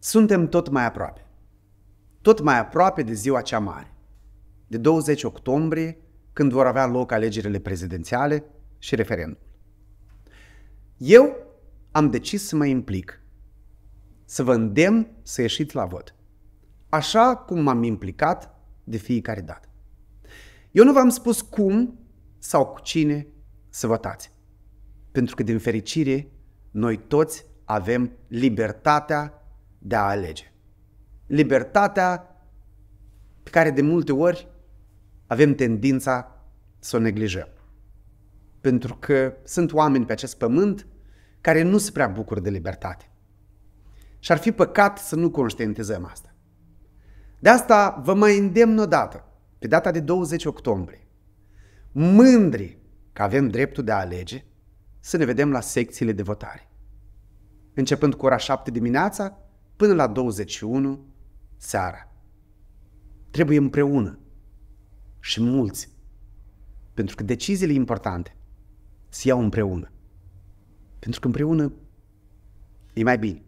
Suntem tot mai aproape. Tot mai aproape de ziua cea mare, de 20 octombrie, când vor avea loc alegerile prezidențiale și referendumul. Eu am decis să mă implic, să vă îndemn să ieșiți la vot, așa cum m-am implicat de fiecare dată. Eu nu v-am spus cum sau cu cine să votați, pentru că, din fericire, noi toți avem libertatea de a alege. Libertatea pe care de multe ori avem tendința să o neglijăm. Pentru că sunt oameni pe acest pământ care nu se prea bucură de libertate. Și ar fi păcat să nu conștientizăm asta. De asta vă mai îndemn odată, pe data de 20 octombrie, mândri că avem dreptul de a alege, să ne vedem la secțiile de votare. Începând cu ora 7 dimineața, până la 21 seara. Trebuie împreună și mulți, pentru că deciziile importante se iau împreună. Pentru că împreună e mai bine.